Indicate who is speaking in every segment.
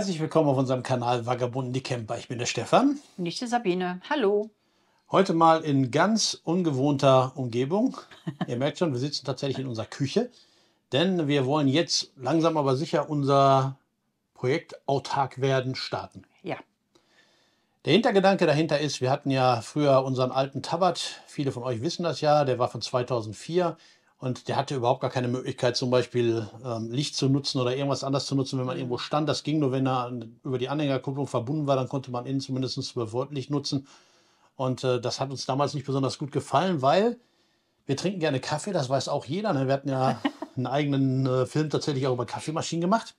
Speaker 1: Herzlich willkommen auf unserem Kanal Vagabunden die Camper. Ich bin der Stefan. Und ich die Sabine. Hallo. Heute mal in ganz ungewohnter Umgebung. Ihr merkt schon, wir sitzen tatsächlich in unserer Küche, denn wir wollen jetzt langsam aber sicher unser Projekt Autark werden starten. Ja. Der Hintergedanke dahinter ist, wir hatten ja früher unseren alten Tabat, viele von euch wissen das ja, der war von 2004. Und der hatte überhaupt gar keine Möglichkeit, zum Beispiel ähm, Licht zu nutzen oder irgendwas anders zu nutzen, wenn man mhm. irgendwo stand. Das ging nur, wenn er über die Anhängerkupplung verbunden war, dann konnte man ihn zumindest wörtlich nutzen. Und äh, das hat uns damals nicht besonders gut gefallen, weil wir trinken gerne Kaffee, das weiß auch jeder. Ne? Wir hatten ja einen eigenen äh, Film tatsächlich auch über Kaffeemaschinen gemacht.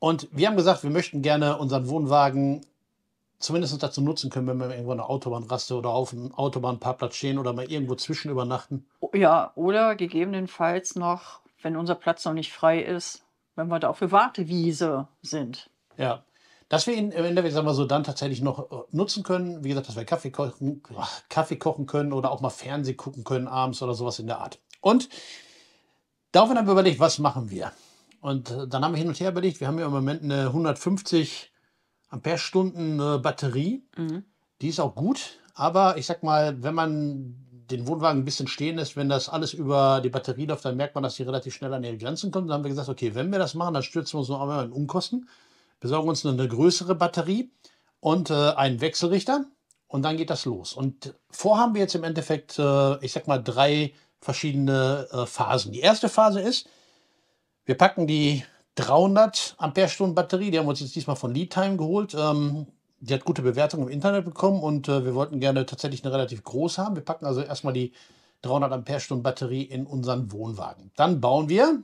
Speaker 1: Und wir haben gesagt, wir möchten gerne unseren Wohnwagen zumindest dazu nutzen können, wenn man irgendwo eine Autobahnraste oder auf einem Autobahnparkplatz stehen oder mal irgendwo zwischen übernachten. Ja, oder gegebenenfalls noch, wenn unser Platz noch nicht frei ist, wenn wir da auf der Wartewiese sind. Ja. Dass wir ihn im Endeffekt, sagen wir so, dann tatsächlich noch äh, nutzen können, wie gesagt, dass wir Kaffee kochen, Kaffee kochen können oder auch mal Fernsehen gucken können abends oder sowas in der Art. Und daraufhin haben wir überlegt, was machen wir? Und äh, dann haben wir hin und her überlegt, wir haben ja im Moment eine 150 Amperestunden äh, Batterie. Mhm. Die ist auch gut, aber ich sag mal, wenn man den Wohnwagen ein bisschen stehen lässt, wenn das alles über die Batterie läuft, dann merkt man, dass die relativ schnell an ihre Grenzen kommt. Dann haben wir gesagt, okay, wenn wir das machen, dann stürzen wir uns noch einmal in Umkosten, besorgen uns eine größere Batterie und äh, einen Wechselrichter und dann geht das los. Und vorhaben wir jetzt im Endeffekt, äh, ich sag mal, drei verschiedene äh, Phasen. Die erste Phase ist, wir packen die 300 Amperestunden Batterie, die haben wir uns jetzt diesmal von Lead Time geholt. Ähm, die hat gute Bewertungen im Internet bekommen und äh, wir wollten gerne tatsächlich eine relativ große haben. Wir packen also erstmal die 300 Amperestunden Batterie in unseren Wohnwagen. Dann bauen wir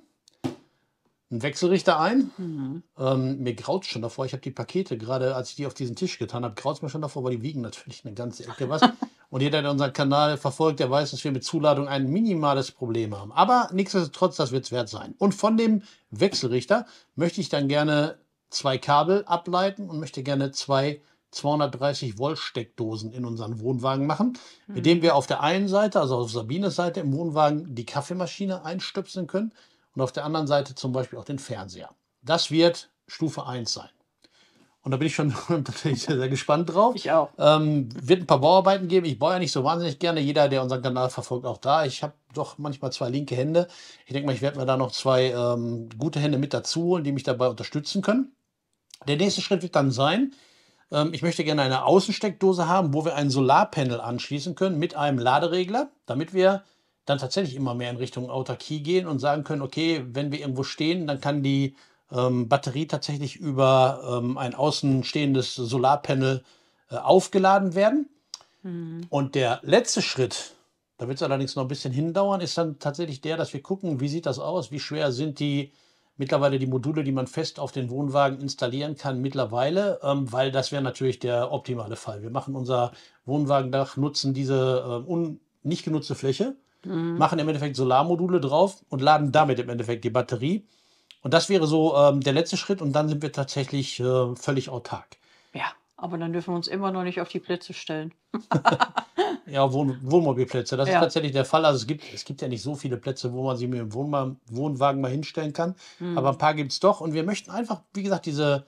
Speaker 1: einen Wechselrichter ein. Mhm. Ähm, mir graut schon davor. Ich habe die Pakete gerade, als ich die auf diesen Tisch getan habe, graut es mir schon davor, weil die wiegen natürlich eine ganze Ecke was. Und jeder, der unseren Kanal verfolgt, der weiß, dass wir mit Zuladung ein minimales Problem haben. Aber nichtsdestotrotz, das wird es wert sein. Und von dem Wechselrichter möchte ich dann gerne zwei Kabel ableiten und möchte gerne zwei 230 Volt Steckdosen in unseren Wohnwagen machen, mhm. mit dem wir auf der einen Seite, also auf Sabines Seite im Wohnwagen, die Kaffeemaschine einstöpseln können und auf der anderen Seite zum Beispiel auch den Fernseher. Das wird Stufe 1 sein. Und da bin ich schon natürlich sehr gespannt drauf. Ich auch. Ähm, wird ein paar Bauarbeiten geben. Ich baue ja nicht so wahnsinnig gerne. Jeder, der unseren Kanal verfolgt, auch da. Ich habe doch manchmal zwei linke Hände. Ich denke mal, ich werde mir da noch zwei ähm, gute Hände mit dazu holen, die mich dabei unterstützen können. Der nächste Schritt wird dann sein, ähm, ich möchte gerne eine Außensteckdose haben, wo wir ein Solarpanel anschließen können mit einem Laderegler, damit wir dann tatsächlich immer mehr in Richtung Autarkie gehen und sagen können, okay, wenn wir irgendwo stehen, dann kann die ähm, Batterie tatsächlich über ähm, ein außenstehendes Solarpanel äh, aufgeladen werden. Mhm. Und der letzte Schritt, da wird es allerdings noch ein bisschen hindauern, ist dann tatsächlich der, dass wir gucken, wie sieht das aus, wie schwer sind die mittlerweile die Module, die man fest auf den Wohnwagen installieren kann, mittlerweile, ähm, weil das wäre natürlich der optimale Fall. Wir machen unser Wohnwagendach, nutzen diese äh, un nicht genutzte Fläche, mhm. machen im Endeffekt Solarmodule drauf und laden damit im Endeffekt die Batterie und das wäre so ähm, der letzte Schritt und dann sind wir tatsächlich äh, völlig autark. Ja, aber dann dürfen wir uns immer noch nicht auf die Plätze stellen. ja, Wohn Wohnmobilplätze, das ja. ist tatsächlich der Fall. Also es gibt, es gibt ja nicht so viele Plätze, wo man sich mit dem Wohnwagen mal hinstellen kann, mhm. aber ein paar gibt es doch. Und wir möchten einfach, wie gesagt, diese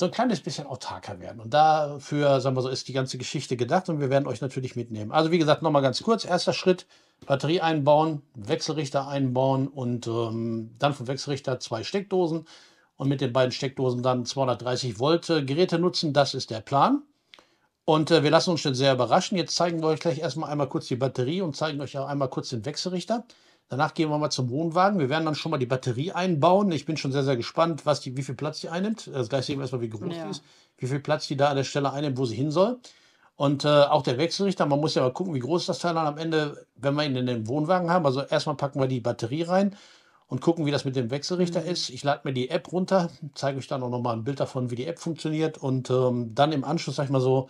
Speaker 1: so ein kleines bisschen autarker werden. Und dafür, sagen wir so, ist die ganze Geschichte gedacht und wir werden euch natürlich mitnehmen. Also wie gesagt, nochmal ganz kurz, erster Schritt, Batterie einbauen, Wechselrichter einbauen und ähm, dann vom Wechselrichter zwei Steckdosen und mit den beiden Steckdosen dann 230 Volt äh, Geräte nutzen. Das ist der Plan. Und äh, wir lassen uns schon sehr überraschen. Jetzt zeigen wir euch gleich erstmal einmal kurz die Batterie und zeigen euch auch einmal kurz den Wechselrichter. Danach gehen wir mal zum Wohnwagen. Wir werden dann schon mal die Batterie einbauen. Ich bin schon sehr, sehr gespannt, was die, wie viel Platz die einnimmt. Das gleich sehen wir erstmal, wie groß ja. die ist, wie viel Platz die da an der Stelle einnimmt, wo sie hin soll. Und äh, auch der Wechselrichter, man muss ja mal gucken, wie groß das Teil dann am Ende, wenn wir ihn in den Wohnwagen haben. Also erstmal packen wir die Batterie rein und gucken, wie das mit dem Wechselrichter mhm. ist. Ich lade mir die App runter, zeige euch dann auch nochmal ein Bild davon, wie die App funktioniert. Und ähm, dann im Anschluss, sag ich mal so,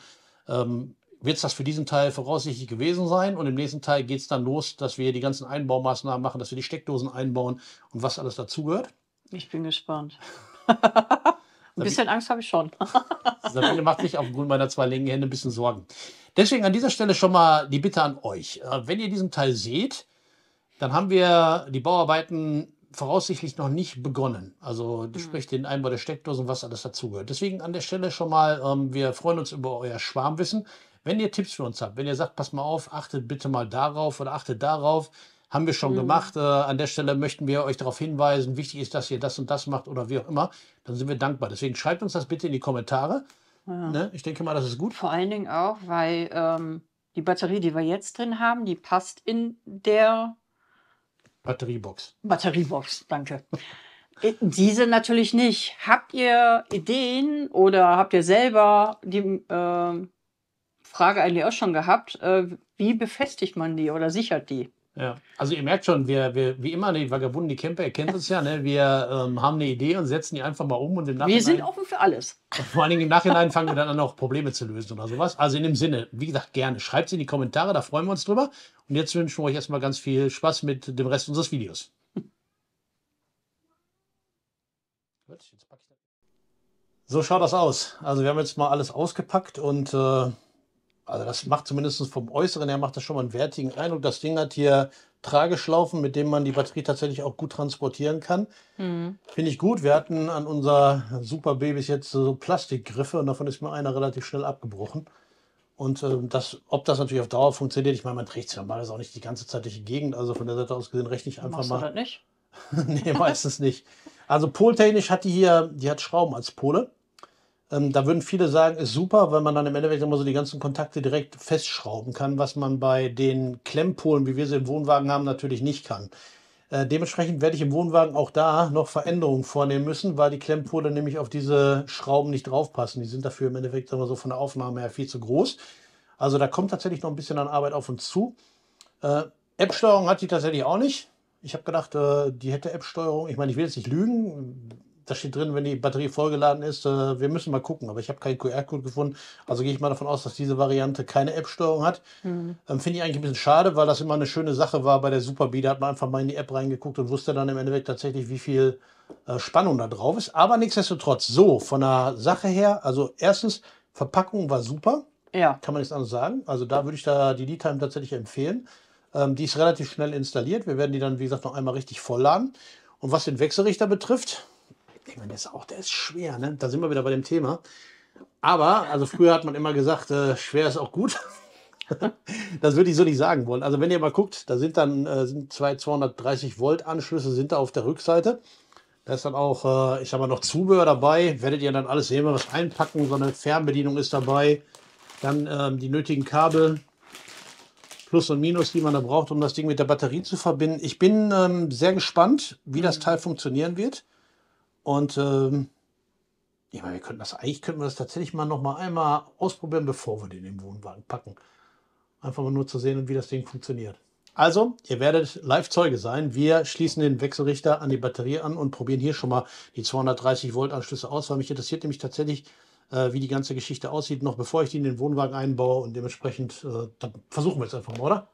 Speaker 1: ähm, wird es das für diesen Teil voraussichtlich gewesen sein. Und im nächsten Teil geht es dann los, dass wir die ganzen Einbaumaßnahmen machen, dass wir die Steckdosen einbauen und was alles dazugehört. Ich bin gespannt.
Speaker 2: Ein bisschen
Speaker 1: Angst habe ich schon. Sabine macht sich aufgrund meiner zwei linken Hände ein bisschen Sorgen. Deswegen an dieser Stelle schon mal die Bitte an euch. Äh, wenn ihr diesen Teil seht, dann haben wir die Bauarbeiten voraussichtlich noch nicht begonnen. Also mhm. sprich den Einbau der Steckdosen, was alles dazugehört. Deswegen an der Stelle schon mal, ähm, wir freuen uns über euer Schwarmwissen. Wenn ihr Tipps für uns habt, wenn ihr sagt, pass mal auf, achtet bitte mal darauf oder achtet darauf, haben wir schon mhm. gemacht. Äh, an der Stelle möchten wir euch darauf hinweisen, wichtig ist, dass ihr das und das macht oder wie auch immer, dann sind wir dankbar. Deswegen schreibt uns das bitte in die Kommentare. Ja. Ne? Ich denke mal, das ist gut. Vor allen Dingen auch, weil ähm, die Batterie, die wir jetzt drin haben, die passt in der Batteriebox. Batteriebox, danke. Äh, diese natürlich nicht. Habt ihr Ideen oder habt ihr selber die äh, Frage eigentlich auch schon gehabt. Äh, wie befestigt man die oder sichert die? Ja, also ihr merkt schon, wir, wir wie immer, ne, die Vagabunden, die Camper, ihr kennt uns ja, ne? wir ähm, haben eine Idee und setzen die einfach mal um und im Nachhinein. Wir sind offen für alles. Vor allen Dingen im Nachhinein fangen wir dann an, auch Probleme zu lösen oder sowas. Also in dem Sinne, wie gesagt, gerne. Schreibt es in die Kommentare, da freuen wir uns drüber. Und jetzt wünschen wir euch erstmal ganz viel Spaß mit dem Rest unseres Videos. So schaut das aus. Also wir haben jetzt mal alles ausgepackt und äh also das macht zumindest vom Äußeren her macht das schon mal einen wertigen Eindruck. Das Ding hat hier Trageschlaufen, mit denen man die Batterie tatsächlich auch gut transportieren kann. Mhm. Finde ich gut. Wir hatten an unser Super Babys jetzt so Plastikgriffe und davon ist mir einer relativ schnell abgebrochen. Und ähm, das, ob das natürlich auf Dauer funktioniert, ich meine, man trägt es ja mal, ist auch nicht die ganze Zeit durch die Gegend. Also von der Seite aus gesehen rechne ich einfach Machst mal. Du das nicht? nee, meistens nicht. Also poltechnisch hat die hier, die hat Schrauben als Pole. Ähm, da würden viele sagen, ist super, weil man dann im Endeffekt immer so die ganzen Kontakte direkt festschrauben kann, was man bei den Klemmpolen, wie wir sie im Wohnwagen haben, natürlich nicht kann. Äh, dementsprechend werde ich im Wohnwagen auch da noch Veränderungen vornehmen müssen, weil die Klemmpole nämlich auf diese Schrauben nicht draufpassen. Die sind dafür im Endeffekt sagen so von der Aufnahme her viel zu groß. Also da kommt tatsächlich noch ein bisschen an Arbeit auf uns zu. Äh, App-Steuerung hat die tatsächlich auch nicht. Ich habe gedacht, äh, die hätte App-Steuerung. Ich meine, ich will jetzt nicht lügen da steht drin, wenn die Batterie vollgeladen ist, äh, wir müssen mal gucken. Aber ich habe keinen QR-Code gefunden. Also gehe ich mal davon aus, dass diese Variante keine App-Steuerung hat. Mhm. Ähm, Finde ich eigentlich ein bisschen schade, weil das immer eine schöne Sache war. Bei der Superbee, da hat man einfach mal in die App reingeguckt und wusste dann im Endeffekt tatsächlich, wie viel äh, Spannung da drauf ist. Aber nichtsdestotrotz, so von der Sache her, also erstens, Verpackung war super. Ja. Kann man nichts anderes sagen. Also da würde ich da die Lead Time tatsächlich empfehlen. Ähm, die ist relativ schnell installiert. Wir werden die dann, wie gesagt, noch einmal richtig vollladen. Und was den Wechselrichter betrifft, ich meine, der ist auch, der ist schwer, ne? Da sind wir wieder bei dem Thema. Aber, also früher hat man immer gesagt, äh, schwer ist auch gut. das würde ich so nicht sagen wollen. Also wenn ihr mal guckt, da sind dann äh, sind zwei 230 Volt Anschlüsse sind da auf der Rückseite. Da ist dann auch, äh, ich habe noch Zubehör dabei. Werdet ihr dann alles sehen, was einpacken. So eine Fernbedienung ist dabei. Dann ähm, die nötigen Kabel, Plus und Minus, die man da braucht, um das Ding mit der Batterie zu verbinden. Ich bin ähm, sehr gespannt, wie das mhm. Teil funktionieren wird. Und ähm, ich meine, wir könnten das eigentlich könnten wir das tatsächlich mal noch mal einmal ausprobieren, bevor wir den im Wohnwagen packen. Einfach mal nur zu sehen, wie das Ding funktioniert. Also, ihr werdet live Zeuge sein. Wir schließen den Wechselrichter an die Batterie an und probieren hier schon mal die 230 Volt Anschlüsse aus, weil mich interessiert nämlich tatsächlich, äh, wie die ganze Geschichte aussieht, noch bevor ich die in den Wohnwagen einbaue und dementsprechend äh, versuchen wir es einfach mal, oder?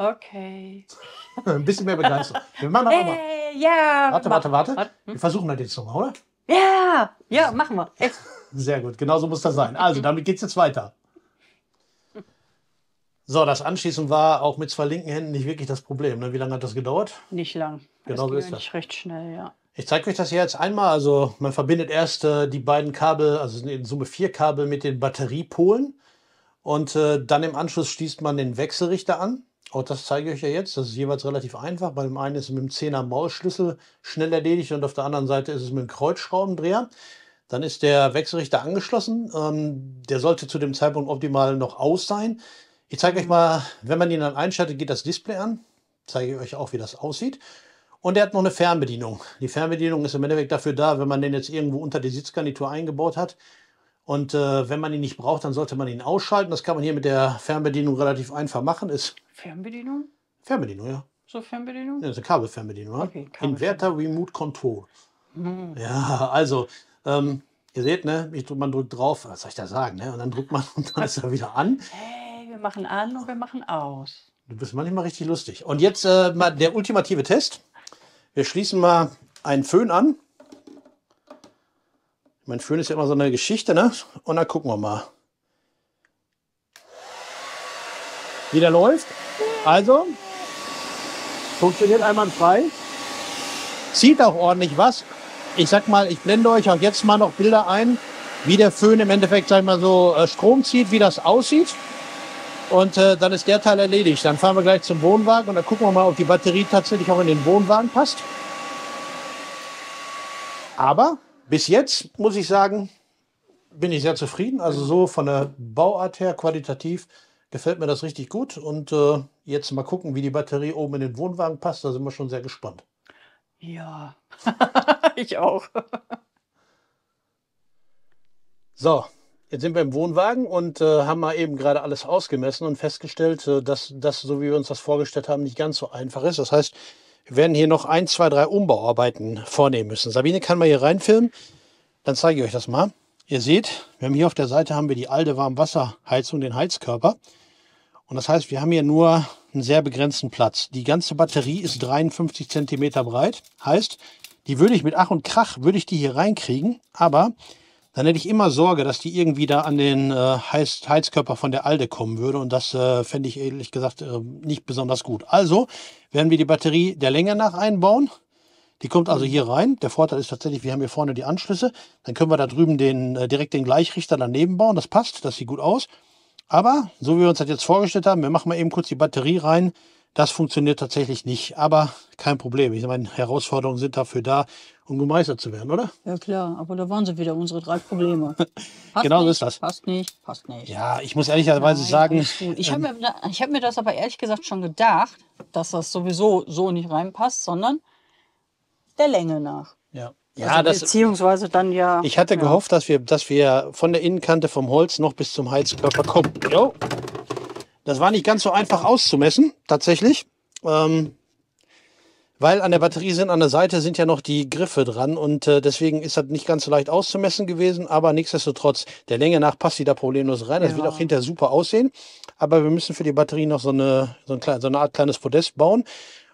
Speaker 1: Okay. Ein bisschen mehr Begeisterung. Wir machen das nochmal. Hey, ja. Warte, warte, warte. warte. Hm? Wir versuchen halt jetzt nochmal, oder? Ja, ja, machen wir. Echt. Sehr gut, genau so muss das sein. Also, damit geht's jetzt weiter. So, das Anschießen war auch mit zwei linken Händen nicht wirklich das Problem. Ne? Wie lange hat das gedauert? Nicht lang. Genau so ist das. recht schnell, ja. Ich zeige euch das hier jetzt einmal. Also man verbindet erst äh, die beiden Kabel, also in Summe vier Kabel mit den Batteriepolen und äh, dann im Anschluss schließt man den Wechselrichter an. Auch das zeige ich euch ja jetzt. Das ist jeweils relativ einfach. Bei dem einen ist es mit dem 10er Mausschlüssel schnell erledigt und auf der anderen Seite ist es mit dem Kreuzschraubendreher. Dann ist der Wechselrichter angeschlossen. Ähm, der sollte zu dem Zeitpunkt optimal noch aus sein. Ich zeige euch mal, wenn man ihn dann einschaltet, geht das Display an. Zeige ich euch auch, wie das aussieht. Und er hat noch eine Fernbedienung. Die Fernbedienung ist im Endeffekt dafür da, wenn man den jetzt irgendwo unter die Sitzgarnitur eingebaut hat, und äh, wenn man ihn nicht braucht, dann sollte man ihn ausschalten. Das kann man hier mit der Fernbedienung relativ einfach machen. Ist Fernbedienung? Fernbedienung, ja. So Fernbedienung? Ja, das ist eine Kabelfernbedienung. Okay, Kabel Inverter Remote Control. Hm. Ja, also ähm, Ihr seht, ne, man drückt drauf, was soll ich da sagen, ne? Und dann drückt man und dann ist er wieder an. Hey, wir machen an und wir machen aus. Du bist manchmal richtig lustig. Und jetzt äh, mal der ultimative Test. Wir schließen mal einen Föhn an. Mein Föhn ist ja immer so eine Geschichte, ne? Und dann gucken wir mal. Wie der läuft. Also, funktioniert einwandfrei. Zieht auch ordentlich was. Ich sag mal, ich blende euch auch jetzt mal noch Bilder ein, wie der Föhn im Endeffekt, sag ich mal so, äh, Strom zieht, wie das aussieht. Und äh, dann ist der Teil erledigt. Dann fahren wir gleich zum Wohnwagen und dann gucken wir mal, ob die Batterie tatsächlich auch in den Wohnwagen passt. Aber bis jetzt muss ich sagen, bin ich sehr zufrieden. Also so von der Bauart her, qualitativ, gefällt mir das richtig gut. Und äh, jetzt mal gucken, wie die Batterie oben in den Wohnwagen passt. Da sind wir schon sehr gespannt. Ja, ich auch. so, jetzt sind wir im Wohnwagen und äh, haben mal eben gerade alles ausgemessen und festgestellt, äh, dass das, so wie wir uns das vorgestellt haben, nicht ganz so einfach ist. Das heißt, wir werden hier noch ein, zwei, drei Umbauarbeiten vornehmen müssen. Sabine kann mal hier reinfilmen, dann zeige ich euch das mal. Ihr seht, wir haben hier auf der Seite haben wir die alte Warmwasserheizung, den Heizkörper. Und das heißt, wir haben hier nur einen sehr begrenzten Platz. Die ganze Batterie ist 53 cm breit. Heißt, die würde ich mit Ach und Krach, würde ich die hier reinkriegen. Aber dann hätte ich immer Sorge, dass die irgendwie da an den äh, Heiz Heizkörper von der Alde kommen würde. Und das äh, fände ich ehrlich gesagt äh, nicht besonders gut. Also werden wir die Batterie der Länge nach einbauen. Die kommt also hier rein. Der Vorteil ist tatsächlich, wir haben hier vorne die Anschlüsse. Dann können wir da drüben den, äh, direkt den Gleichrichter daneben bauen. Das passt, das sieht gut aus. Aber so wie wir uns das jetzt vorgestellt haben, wir machen mal eben kurz die Batterie rein. Das funktioniert tatsächlich nicht, aber kein Problem. Ich meine, Herausforderungen sind dafür da, um gemeistert zu werden, oder? Ja klar, aber da waren sie wieder, unsere drei Probleme. genau so ist das. Passt nicht, passt nicht. Ja, ich muss ehrlicherweise Nein, sagen. Ich habe ähm, mir, hab mir das aber ehrlich gesagt schon gedacht, dass das sowieso so nicht reinpasst, sondern der Länge nach. Ja. Also das, beziehungsweise dann ja. Ich hatte ja. gehofft, dass wir, dass wir von der Innenkante vom Holz noch bis zum Heizkörper kommen. Jo, das war nicht ganz so einfach auszumessen, tatsächlich. Ähm, weil an der Batterie sind an der Seite sind ja noch die Griffe dran und äh, deswegen ist das nicht ganz so leicht auszumessen gewesen, aber nichtsdestotrotz, der Länge nach passt die da problemlos rein. Das ja. wird auch hinterher super aussehen. Aber wir müssen für die Batterie noch so eine, so, ein, so eine Art kleines Podest bauen.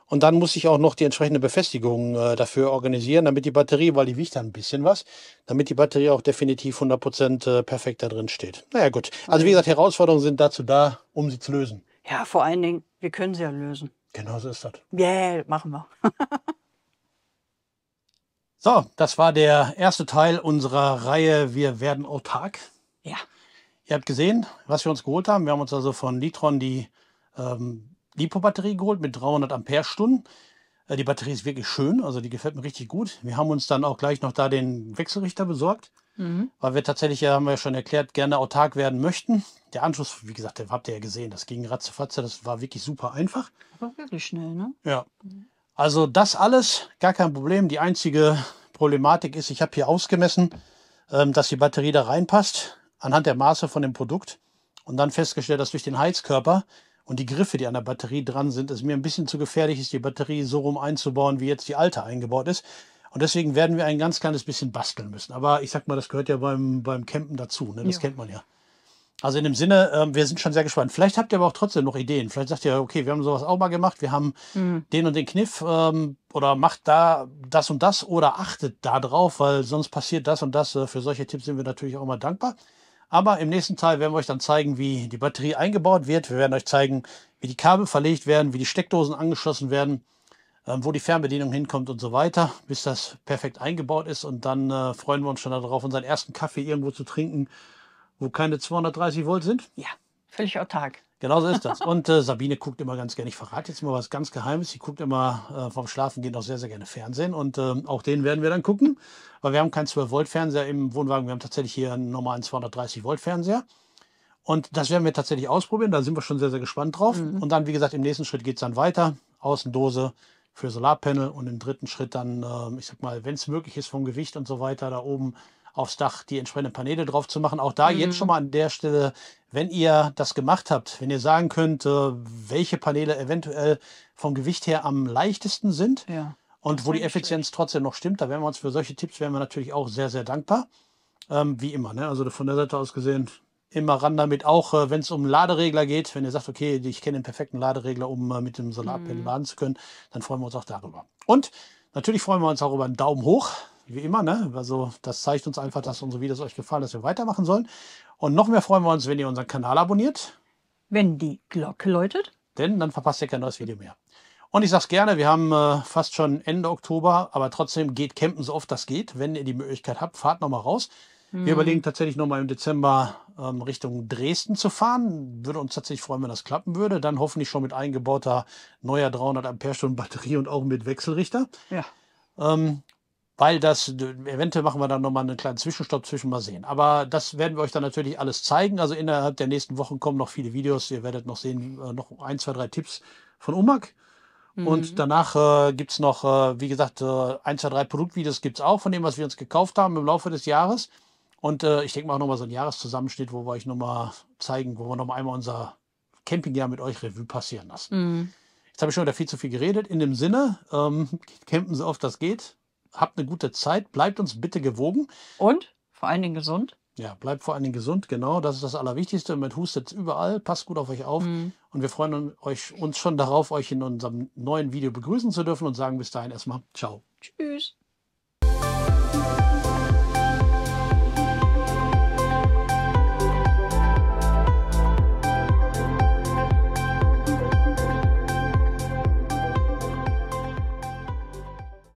Speaker 1: Und dann muss ich auch noch die entsprechende Befestigung äh, dafür organisieren, damit die Batterie, weil die wiegt dann ein bisschen was, damit die Batterie auch definitiv 100% äh, perfekt da drin steht. Naja gut, also wie gesagt, Herausforderungen sind dazu da, um sie zu lösen. Ja, vor allen Dingen, wir können sie ja lösen. Genau so ist das. Yeah, machen wir. so, das war der erste Teil unserer Reihe Wir werden autark. Ja. Ihr habt gesehen, was wir uns geholt haben. Wir haben uns also von Litron die ähm, Lipo-Batterie geholt mit 300 Ampere-Stunden. Äh, die Batterie ist wirklich schön, also die gefällt mir richtig gut. Wir haben uns dann auch gleich noch da den Wechselrichter besorgt, mhm. weil wir tatsächlich, ja, äh, haben wir ja schon erklärt, gerne autark werden möchten. Der Anschluss, wie gesagt, den habt ihr ja gesehen, das ging ratzefatze, das war wirklich super einfach. Aber wirklich schnell, ne? Ja. Also das alles, gar kein Problem. Die einzige Problematik ist, ich habe hier ausgemessen, ähm, dass die Batterie da reinpasst, anhand der Maße von dem Produkt und dann festgestellt, dass durch den Heizkörper und die Griffe, die an der Batterie dran sind, es mir ein bisschen zu gefährlich ist, die Batterie so rum einzubauen, wie jetzt die alte eingebaut ist. Und deswegen werden wir ein ganz kleines bisschen basteln müssen. Aber ich sag mal, das gehört ja beim, beim Campen dazu. Ne? Das ja. kennt man ja. Also in dem Sinne, äh, wir sind schon sehr gespannt. Vielleicht habt ihr aber auch trotzdem noch Ideen. Vielleicht sagt ihr, okay, wir haben sowas auch mal gemacht, wir haben mhm. den und den Kniff ähm, oder macht da das und das oder achtet da drauf, weil sonst passiert das und das. Äh, für solche Tipps sind wir natürlich auch immer dankbar. Aber im nächsten Teil werden wir euch dann zeigen, wie die Batterie eingebaut wird. Wir werden euch zeigen, wie die Kabel verlegt werden, wie die Steckdosen angeschlossen werden, ähm, wo die Fernbedienung hinkommt und so weiter, bis das perfekt eingebaut ist. Und dann äh, freuen wir uns schon darauf, unseren ersten Kaffee irgendwo zu trinken, wo keine 230 Volt sind. Ja, völlig autark. Genau so ist das. Und äh, Sabine guckt immer ganz gerne, ich verrate jetzt mal was ganz Geheimes, sie guckt immer äh, vom Schlafen gehen auch sehr, sehr gerne Fernsehen und ähm, auch den werden wir dann gucken, weil wir haben keinen 12-Volt-Fernseher im Wohnwagen, wir haben tatsächlich hier einen normalen 230-Volt-Fernseher und das werden wir tatsächlich ausprobieren, da sind wir schon sehr, sehr gespannt drauf mhm. und dann, wie gesagt, im nächsten Schritt geht es dann weiter, Außendose für Solarpanel und im dritten Schritt dann, äh, ich sag mal, wenn es möglich ist vom Gewicht und so weiter, da oben aufs Dach die entsprechenden Paneele drauf zu machen. Auch da mhm. jetzt schon mal an der Stelle, wenn ihr das gemacht habt, wenn ihr sagen könnt, äh, welche Paneele eventuell vom Gewicht her am leichtesten sind ja. und wo die Effizienz schlecht. trotzdem noch stimmt, da wären wir uns für solche Tipps wären wir natürlich auch sehr, sehr dankbar. Ähm, wie immer, ne? also von der Seite aus gesehen, immer ran damit, auch äh, wenn es um Laderegler geht. Wenn ihr sagt, okay, ich kenne den perfekten Laderegler, um äh, mit dem Solarpanel mm. laden mhm. zu können, dann freuen wir uns auch darüber. Und natürlich freuen wir uns auch über einen Daumen hoch, wie immer, ne? Also das zeigt uns einfach, dass unsere Videos euch gefallen, dass wir weitermachen sollen. Und noch mehr freuen wir uns, wenn ihr unseren Kanal abonniert. Wenn die Glocke läutet. Denn dann verpasst ihr kein neues Video mehr. Und ich sage es gerne, wir haben äh, fast schon Ende Oktober, aber trotzdem geht campen so oft das geht. Wenn ihr die Möglichkeit habt, fahrt nochmal raus. Mhm. Wir hm. überlegen tatsächlich nochmal im Dezember ähm, Richtung Dresden zu fahren. Würde uns tatsächlich freuen, wenn das klappen würde. Dann hoffentlich schon mit eingebauter neuer 300 Ampere-Stunden Batterie und auch mit Wechselrichter. Ja. Ähm, weil das, eventuell machen wir dann nochmal einen kleinen Zwischenstopp zwischen mal sehen. Aber das werden wir euch dann natürlich alles zeigen. Also innerhalb der nächsten Wochen kommen noch viele Videos. Ihr werdet noch sehen, äh, noch ein, zwei, drei Tipps von Umak. Und mhm. danach äh, gibt es noch, äh, wie gesagt, äh, ein, zwei, drei Produktvideos gibt es auch von dem, was wir uns gekauft haben im Laufe des Jahres. Und äh, ich denke mal auch nochmal so ein Jahreszusammenschnitt, wo wir euch nochmal zeigen, wo wir nochmal einmal unser Campingjahr mit euch Revue passieren lassen. Mhm. Jetzt habe ich schon wieder viel zu viel geredet. In dem Sinne, ähm, campen so oft das geht habt eine gute Zeit, bleibt uns bitte gewogen. Und vor allen Dingen gesund. Ja, bleibt vor allen Dingen gesund, genau. Das ist das Allerwichtigste. Mit hustet überall. Passt gut auf euch auf. Mhm. Und wir freuen euch, uns schon darauf, euch in unserem neuen Video begrüßen zu dürfen und sagen bis dahin erstmal Ciao. Tschüss.